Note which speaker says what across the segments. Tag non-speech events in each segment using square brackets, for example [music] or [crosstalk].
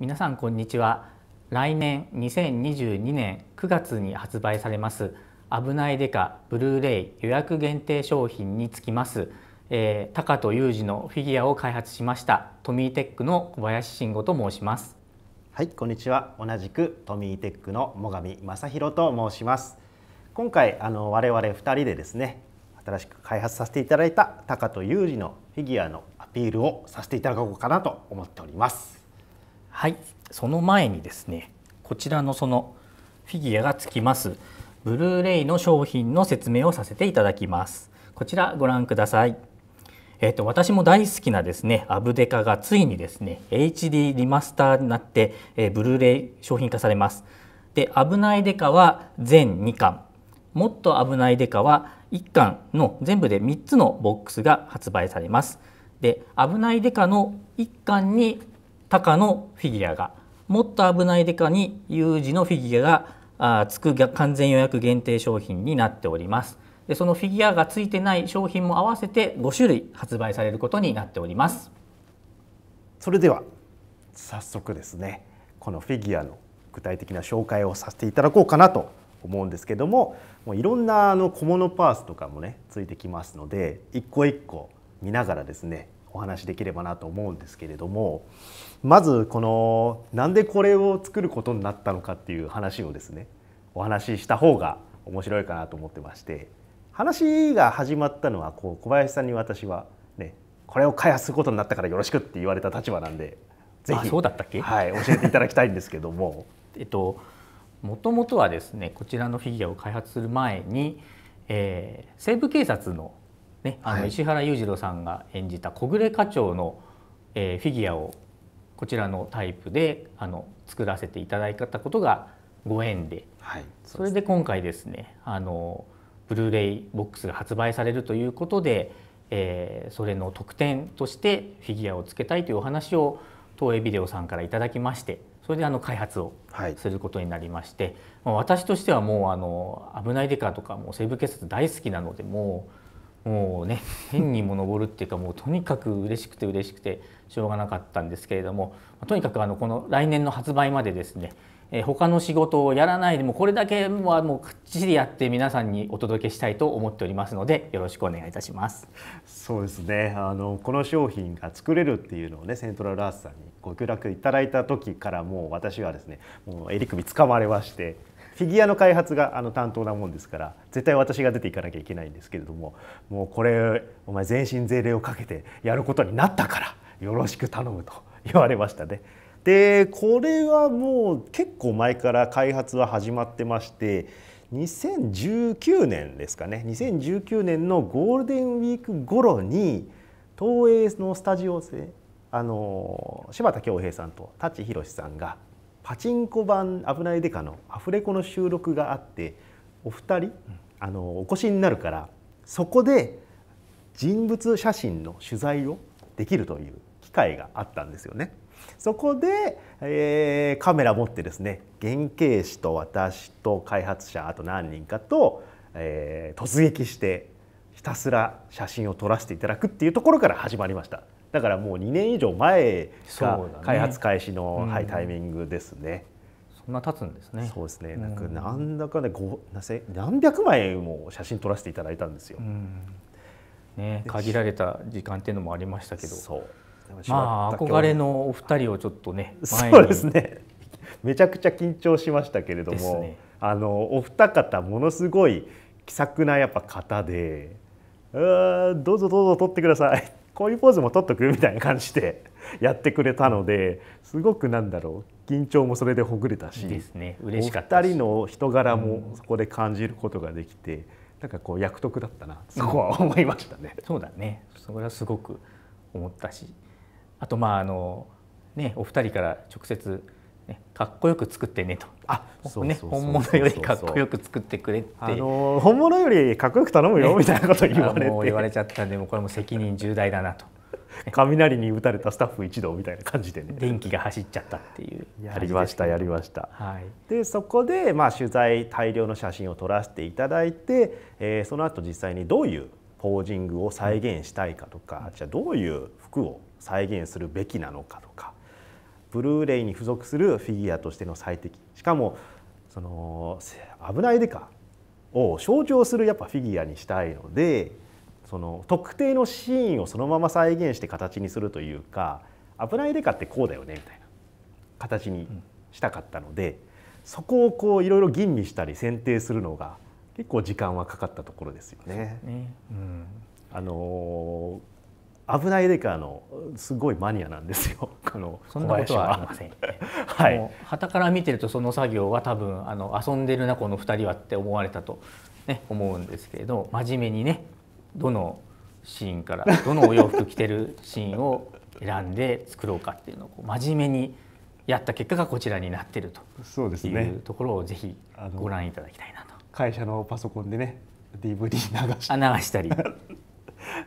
Speaker 1: 皆さんこんにちは来年2022年9月に発売されます危ないデカブルーレイ予約限定商品につきます、えー、高戸裕二のフィギュアを開発しましたトミーテックの小林慎吾と申しますはいこんにちは同じくトミーテックの最上正弘と申します今回あの我々
Speaker 2: 二人でですね新しく開発させていただいた高戸裕二のフィギュアのアピ
Speaker 1: ールをさせていただこうかなと思っておりますはいその前にですねこちらのそのフィギュアがつきますブルーレイの商品の説明をさせていただきますこちらご覧くださいえーと、私も大好きなですねアブデカがついにですね HD リマスターになって、えー、ブルーレイ商品化されますで「危ないデカ」は全2巻「もっと危ないデカ」は1巻の全部で3つのボックスが発売されますで「危ないデカ」の1巻にタカのフィギュアがもっと危ないデカに U 字のフィギュアがつく完全予約限定商品になっておりますでそのフィギュアがついてない商品も合わせて5種類発売されることになっておりますそれでは早速ですねこのフィギュアの
Speaker 2: 具体的な紹介をさせていただこうかなと思うんですけどももういろんなあの小物パースとかもねついてきますので一個一個見ながらですねお話できればなと思うんですけれどもまずこのなんでこれを作ることになったのかっていう話をですねお話しした方が面白いかなと思ってまして話が始まったのはこう小林さんに私はねこれを開発するこ
Speaker 1: とになったからよろしくって言われた立場なんでぜひそうだったっけ、教えていただきたいんですけども。[laughs] えっともともとはですねこちらのフィギュアを開発する前に、えー、西部警察の,、ね、あの石原裕次郎さんが演じた小暮課長の、えー、フィギュアをこちらのタイプであの作らせていただいたことがご縁ではい、それで今回ですねあのブルーレイボックスが発売されるということで、えー、それの特典としてフィギュアをつけたいというお話を東映ビデオさんからいただきましてそれであの開発をすることになりまして、はい、私としてはもうあの「危ないデカ」とかも西部警察大好きなのでもうもうね変にも登るっていうかもうとにかく嬉しくて嬉しくてしょうがなかったんですけれどもとにかくあのこの来年の発売までですねえ他の仕事をやらないでもこれだけはもうくっちりやって皆さんにお届けしたいと思っておりますのでよろしくお願いいたしますそうですねあのこの商品
Speaker 2: が作れるっていうのをねセントラルアースさんにご協力いただいた時からもう私はですねもう襟首つまれましてフィギュアの開発があの担当なもんですから絶対私が出ていかなきゃいけないんですけれどももうこれお前全身全霊をかけてやることになったからよろしく頼むと言われましたね。でこれはもう結構前から開発は始まってまして2019年ですかね2019年のゴールデンウィーク頃に東映のスタジオであの柴田恭平さんと舘ひろしさんがパチンコ版「危ないデカ」のアフレコの収録があってお二人あのお越しになるからそこで人物写真の取材をできるという機会があったんですよね。そこで、えー、カメラ持ってですね原型師と私と開発者あと何人かと、えー、突撃してひたすら写真を撮らせていただくっていうところから始まりました。だからもう2年以上前が開発開始の、ね、はい、タイミングですね。
Speaker 1: そんな立つんです
Speaker 2: ね。そうですね。なんかなんだかね、ごなぜ何百枚も写真
Speaker 1: 撮らせていただいたんですよ。ね、限られた時間っていうのもありましたけど。まあ憧れのお二人をちょっとね。そうですね。[laughs] めちゃく
Speaker 2: ちゃ緊張しましたけれども、ね、あのお二方ものすごい気さくなやっぱ方で、うどうぞどうぞ撮ってくださいこういうポーズも取っとくみたいな感じで [laughs] やってくれたのですごくなんだろう緊張もそれでほぐれたしです、ね、嬉しかったお二人の人柄もそこで感じることができて、うん、なんか
Speaker 1: こう役得だったなそこは思いましたね。[laughs] そうだねそれはすごく思ったしあとまああのねお二人から直接かっこよく作ってねとあそうね本物よりかっこよく作ってくれって、あの
Speaker 2: ー、本物よりかっこよく頼むよみたいなこと言われて [laughs] 言われ
Speaker 1: ちゃったんでもこれも責任重大だなと [laughs] 雷
Speaker 2: に打たれたスタッフ一同みたいな感じでね電気が走っちゃったっていう、やりましたやりました、はい、でそこで、まあ、取材大量の写真を撮らせていただいて、えー、その後実際にどういうポージングを再現したいかとか、うん、じゃあどういう服を再現するべきなのかとかブルーレイに付属するフィギュアとしての最適しかもその危ないデカを象徴するやっぱフィギュアにしたいのでその特定のシーンをそのまま再現して形にするというか危ないデカってこうだよねみたいな形にしたかったので、そこをこういろいろ吟味したり選定するのが結構時間はかかったところですよね。
Speaker 1: ねうん、
Speaker 2: あのー危ないデカの
Speaker 1: すごいマニアなんですよ。[laughs] あのそんなことはありません。[laughs] はい。たから見てるとその作業は多分あの遊んでるなこの2人はって思われたとね思うんですけれど、真面目にねどのシーンから [laughs] どのお洋服着てるシーンを選んで作ろうかっていうのをう真面目にやった結果がこちらになってるとそうですね。ところをぜひご覧いただきたいなと。会社のパソコンでね DVD
Speaker 2: 流し流したり。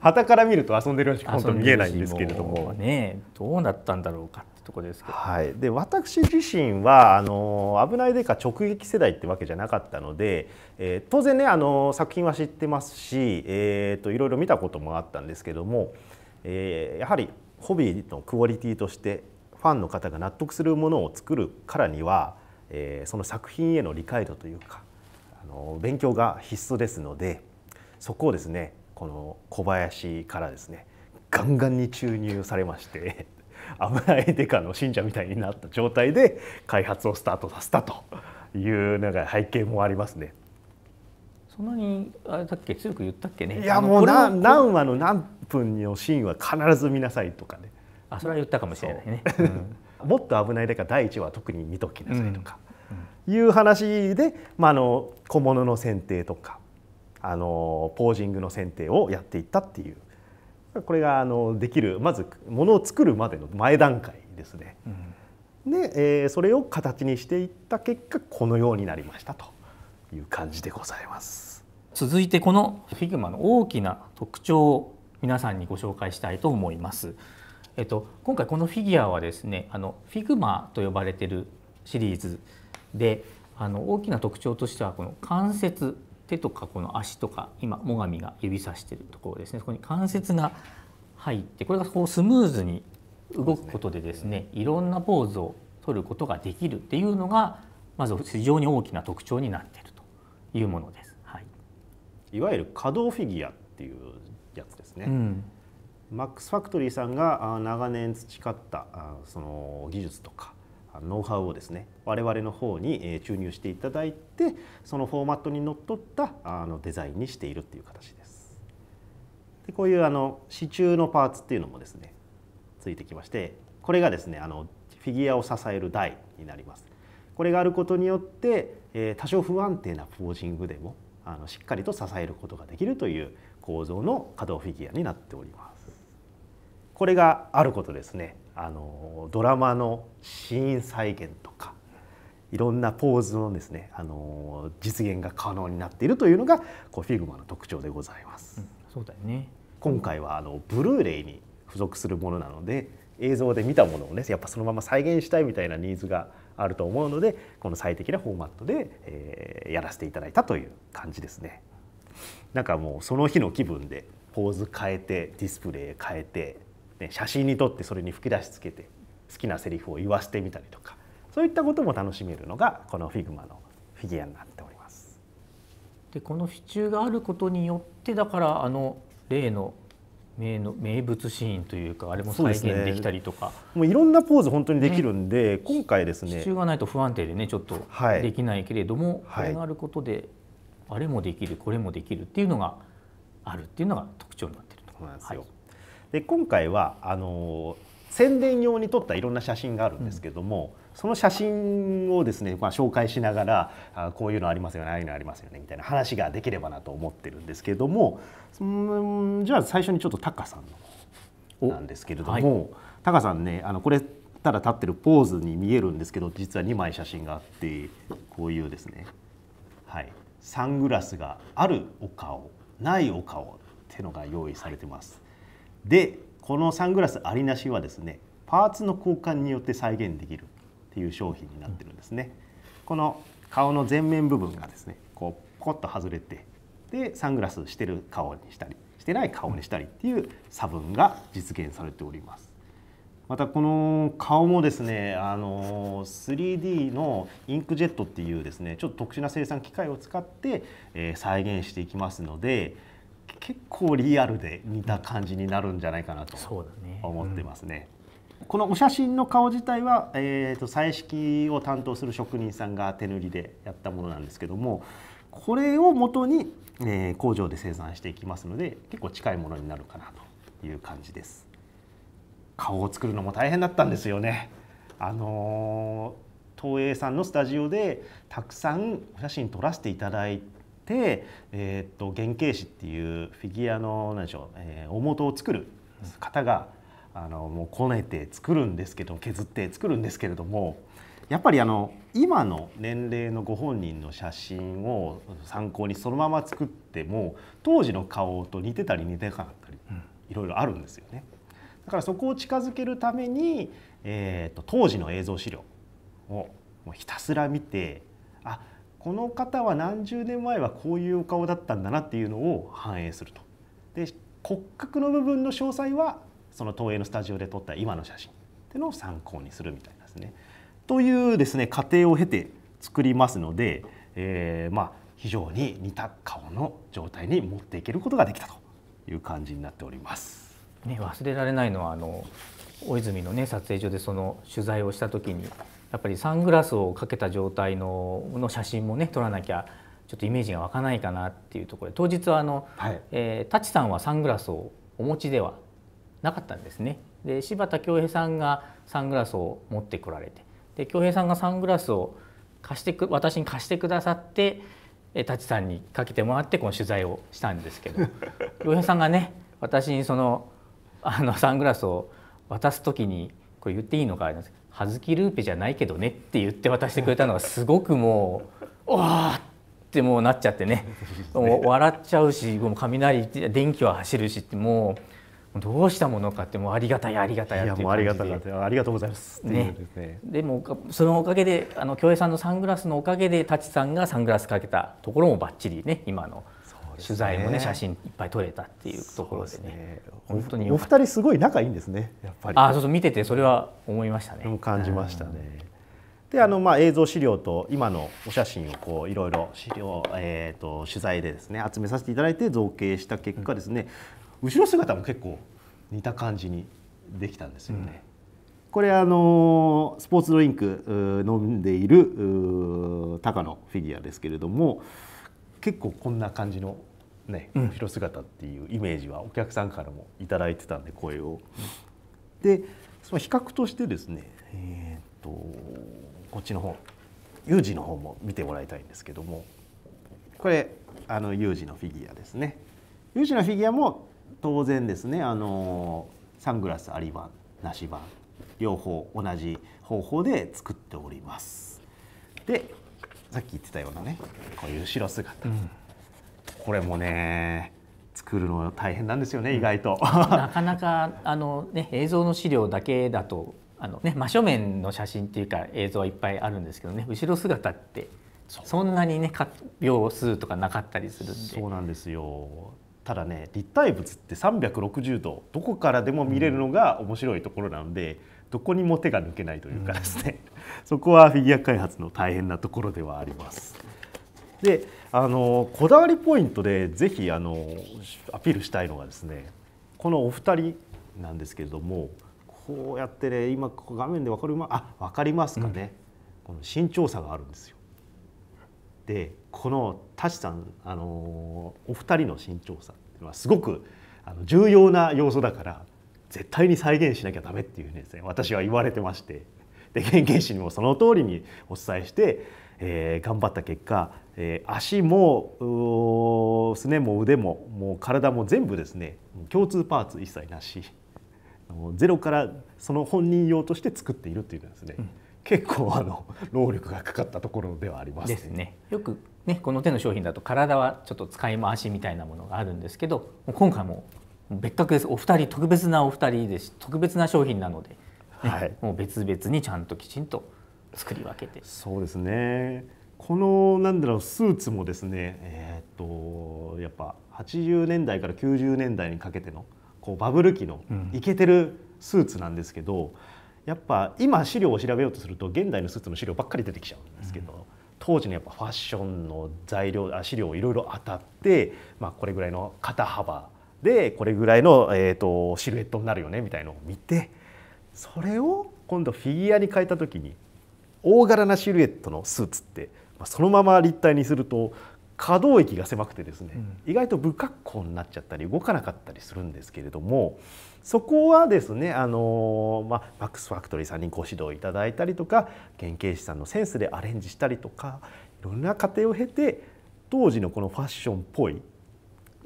Speaker 2: 旗から見ると遊んでるようしか本当見えないんですけれどもねどうなったんだろうかってとこですけど、はい、で私自身はあの危ないデカ直撃世代ってわけじゃなかったので、えー、当然ねあの作品は知ってますし、えーと、といろいろ見たこともあったんですけども、えー、やはりホビーのクオリティとしてファンの方が納得するものを作るからには、えー、その作品への理解度というかあの勉強が必須ですのでそこをですねこの小林からですねガンガンに注入されまして [laughs] 危ないデカの信者みたいになった状態で開発をスタートさせたというなんか背景もありますね。
Speaker 1: そんなにあれ
Speaker 2: だっけ強く言ったっけね。いやもう何何話の何分のシーンは必ず見なさいとかね。あそれは言ったかもしれないね。うん、[laughs] もっと危ないデカ第1話特に見ときなさいとか、いう話で、まあ、あの小物の選定とかあのポージングの選定をやっていったっていうこれがあのできるまずものを作るまでの前段階ですね。うん、で、えー、それを形にしていっ
Speaker 1: た結果このようになりましたという感じでございます。続いてこの Figma の大きな特徴を皆さんにご紹介したいと思います。えっと、今回このフィギュアはですねあの Figma と呼ばれてるシリーズであの大きな特徴としてはこの関節手とかこの足とか今最上が指さしてるところですねそこに関節が入ってこれがこうスムーズに動くことでですねいろんなポーズを取ることができるっていうのがまず非常に大きな特徴になっているというものです。はい、いわ
Speaker 2: ゆる可動フィギュアっていうやつですね。うん、マックスファクトリーさんが長年培ったその技術とかノウハウをですね我々の方に注入していただいてそのフォーマットにのっとったあのデザインにしているっていう形ですでこういうあの支柱のパーツっていうのもですねついてきましてこれがですねあのフィギュアを支える台になりますこれがあることによって、え多少不安定なポージングでもあのしっかりと支えることができるという構造の可動フィギュアになっておりますこれがあることですねあのドラマのシーン再現とかいろんなポーズのですねあの実現が可能になっているというのがこうフィグマの特徴でございます。うん、そうだよね今回はあのブルーレイに付属するものなので映像で見たものをねやっぱそのまま再現したいみたいなニーズがあると思うのでこの最適なフォーマットで、えー、やらせていただいたという感じですね。なんかもうその日の気分でポーズ変えてディスプレイ変えてね、写真に撮ってそれに吹き出しつけて好きなセリフを言わせてみたりとかそういったことも楽しめるの
Speaker 1: がこのフィグマのフィギュアになっております。でこの支柱があることによってだからあの例の名の名物シーンというかあれも再現できたりとか、ね、
Speaker 2: もういろんなポーズ本当にできるん
Speaker 1: で、ね、今回ですね支柱がないと不安定でねちょっとできないけれども、はい、これがあることで、あれもできるこれもできるっていうのがあるっていうのが特徴になってると思いますよ。はいで今回はあの
Speaker 2: 宣伝用に撮ったいろんな写真があるんですけども、うん、その写真をですね、まあ、紹介しながらあこういうのありますよねああいうのありますよねみたいな話ができればなと思ってるんですけどもじゃあ最初にちょっとタカさんのなんですけれども、はい、タカさんねあのこれただ立ってるポーズに見えるんですけど実は2枚写真があってこういうですね、はい、サングラスがあるお顔ないお顔ってのが用意されてます。でこのサングラスありなしはですねパーツの交換によって再現できるっていう商品になってるんですね。この顔の前面部分がですねこうポコッと外れてでサングラスしてる顔にしたりしてない顔にしたりっていう差分が実現されております。またこの顔もですねあの 3D のインクジェットっていうですねちょっと特殊な生産機械を使って、え再現していきますので。結構リアルで似た感じになるんじゃないかなと思ってますね。このお写真の顔自体は、えーと、彩色を担当する職人さんが手塗りでやったものなんですけどもこれを元に、えー、工場で生産していきますので結構近いものになるかなという感じです顔を作るのも大変だったんですよねあのー、東映さんのスタジオでたくさんお写真撮らせていただい、えー、っと原型師っていうフィギュアの何でしょう、えー、大元を作る方が、あのもうこねて作るんですけど削って作るんですけれどもやっぱりあの今の年齢のご本人の写真を参考にそのまま作っても当時の顔と似てたり似てなかったり、うん、いろいろあるんですよね。だからそこを近づけるために、えーと、と当時の映像資料をもうひたすら見てあこの方は何十年前はこういうお顔だったんだなっていうのを反映すると。で骨格の部分の詳細はその投影のスタジオで撮った今の写真っていうのを参考にするみたいなですね。というですね過程を経て作りますので、えー、まあ非常に似た顔の状態に持
Speaker 1: っていけることができたという感じになっております。ね、忘れられないのはあの大泉のね撮影所でその取材をした時にやっぱりサングラスをかけた状態のの写真もね撮らなきゃちょっとイメージが湧かないかなっていうところで当日はあの、はいえー、タチさんはサングラスをお持ちではなかったんですね。で柴田恭平さんがサングラスを持ってこられてで恭平さんがサングラスを貸してく私に貸してくださって舘さんにかけてもらってこの取材をしたんですけど [laughs] 恭平さんがね私にそのあのサングラスを渡す時にこれ言っていいのかあれなんですけど葉月ルーペじゃないけどねって言って渡してくれたのがすごくもうわあ!」ってもうなっちゃってね [laughs] 笑っちゃうしもう雷電気は走るしってもうどうしたものかってもうありがたいありがたいっていうありがたいありがとうございますね、ね、でもそのおかげであの京平さんのサングラスのおかげで舘さんがサングラスかけたところもばっちりね今の。取材もね写真いっぱい撮れたっていうところでね、ね、本当にお二人すごい仲いいんですねやっぱりあそうそう見ててそれは思いましたね感じましたね、
Speaker 2: であのまあ映像資料と今のお写真をこういろいろ資料、えーと、と取材でですね集めさせていただいて造形した結果ですね、うん、後ろ姿も結構似た感じにできたんですよね。うんこれあのスポーツドリンク飲んでいる高野フィギュアですけれども結構こんな感じのね、うん、後ろ姿っていうイメージはお客さんからも頂いてたんで声を。でその比較としてですね、えーと、とこっちの方有事の方も見てもらいたいんですけどもこれあの有事のフィギュアですね。有事のフィギュアも当然ですねあのサングラスあり版なし版両方同じ方法で作っております。でさっき言ってたようなねこういう後ろ姿。うんこれもね
Speaker 1: 作るの大変なんですよね、意外と。[laughs] なかなかあの、ね、映像の資料だけだとあの、ね、真正面の写真っていうか映像はいっぱいあるんですけどね後ろ姿ってそんなにね秒数とかなかったりするんで。そうなんですよ
Speaker 2: ただね立体物って360度どこからでも見れるのが面白いところなので、うん、どこにも手が抜けないというかですね、うん、そこはフィギュア開発の大変なところではあります。であのこだわりポイントでぜひあのアピールしたいのがですねこのお二人なんですけれどもこうやってね今画面で分かる、まあ分かりますかね、うん、この身長差があるんですよ。でこのタシさんあのお二人の身長差っていうのはすごくあの重要な要素だから絶対に再現しなきゃダメっていうふうにですね私は言われてましてで研究士にもその通りにお伝えしてえー、頑張った結果、えー、足もすねも腕ももう体も全部ですね共通パーツ一切なしゼロからその本人用として作っているというですね、うん、結構あの労力がかかったとこ
Speaker 1: ろではあります、ね、ですね。よくねこの手の商品だと体はちょっと使い回しみたいなものがあるんですけど今回も別格ですお二人特別なお二人です特別な商品なので、ね、はい、もう別々にちゃんときちんと作り分けてそうです
Speaker 2: ねこのなんだろうスーツもですねえー、っとやっぱ80年代から90年代にかけてのこうバブル期のイケてるスーツなんですけど、うん、やっぱ今資料を調べようとすると現代のスーツの資料ばっかり出てきちゃうんですけど、うん、当時のやっぱファッションの材料あ資料をいろいろ当たって、まあ、これぐらいの肩幅でこれぐらいの、えーと、とシルエットになるよねみたいのを見てそれを今度フィギュアに変えた時に大柄なシルエットのスーツって、まあ、そのまま立体にすると可動域が狭くてですね、うん、意外と不格好になっちゃったり動かなかったりするんですけれどもそこはですねあの、まあ、マックスファクトリーさんにご指導いただいたりとか原型師さんのセンスでアレンジしたりとかいろんな過程を経て当時のこのファッションっぽい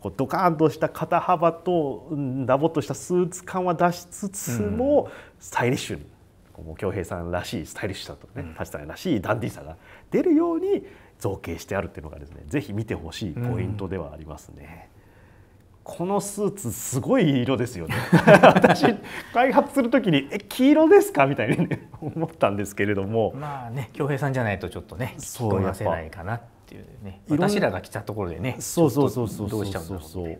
Speaker 2: こうドカーンとした肩幅とダボっとしたスーツ感は出しつつも、うん、スタイリッシュにもう恭平さんらしいスタイリッシュさとね、舘、うん、さんらしいダンディーさが出るように造形してあるっていうのがですねぜひ見てほしいポイントではありますね。うん、このスーツすごい色ですよね [laughs] 私開発する時にえ黄色ですかみたいに、ね、思ったんですけれどもまあね恭平さんじゃないとちょっと
Speaker 1: ね聞こえせないかなっていうね私らが来たところで
Speaker 2: ねそうそうそうそうどうしちゃうそうそう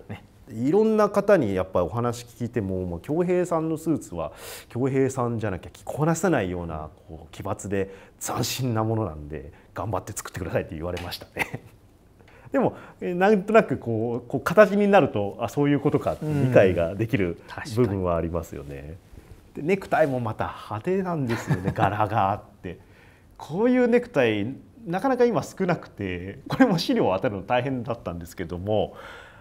Speaker 2: いろんな方にやっぱりお話聞いてももう恭平さんのスーツは恭平さんじゃなきゃ着こなせないようなこう奇抜で斬新なものなんで頑張って作ってくださいって言われましたねでもなんとなくこうこう形になるとあそういうことかって理解ができる部分はありますよね。でネクタイもまた派手なんですよね [laughs] 柄があって。こういうネクタイなかなか今少なくてこれも資料を当てるの大変だったんですけども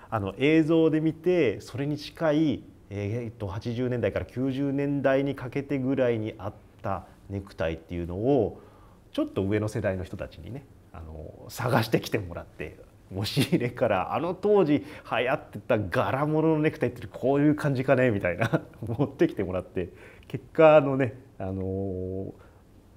Speaker 2: あの映像で見てそれに近い、えー、と80年代から90年代にかけてぐらいにあったネクタイっていうのをちょっと上の世代の人たちにねあの探してきてもらって押し入れからあの当時流行ってた柄物のネクタイってこういう感じかねみたいな [laughs] 持ってきてもらって結果あのねあの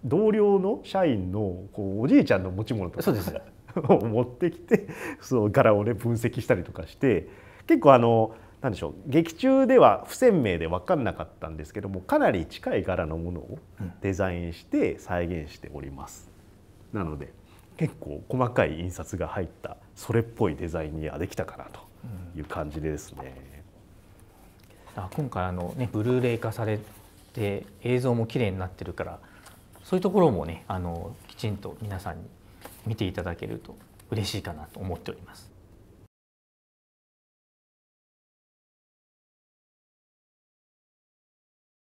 Speaker 2: 同僚の社員のこうおじいちゃんの持ち物とかそうです [laughs] を持ってきて [laughs] その柄をね分析したりとかして結構あの何でしょう劇中では不鮮明で分かんなかったんですけどもかなり近い柄のものをデザインして再現しております。なので結構細かい印刷が入ったそれっぽいデザインにはできたかなと
Speaker 1: いう感じですね。うん、今回あのねブルーレイ化されて映像も綺麗になってるからそういうところもねあのきちんと皆さんに見ていただけると嬉しいかなと思っております。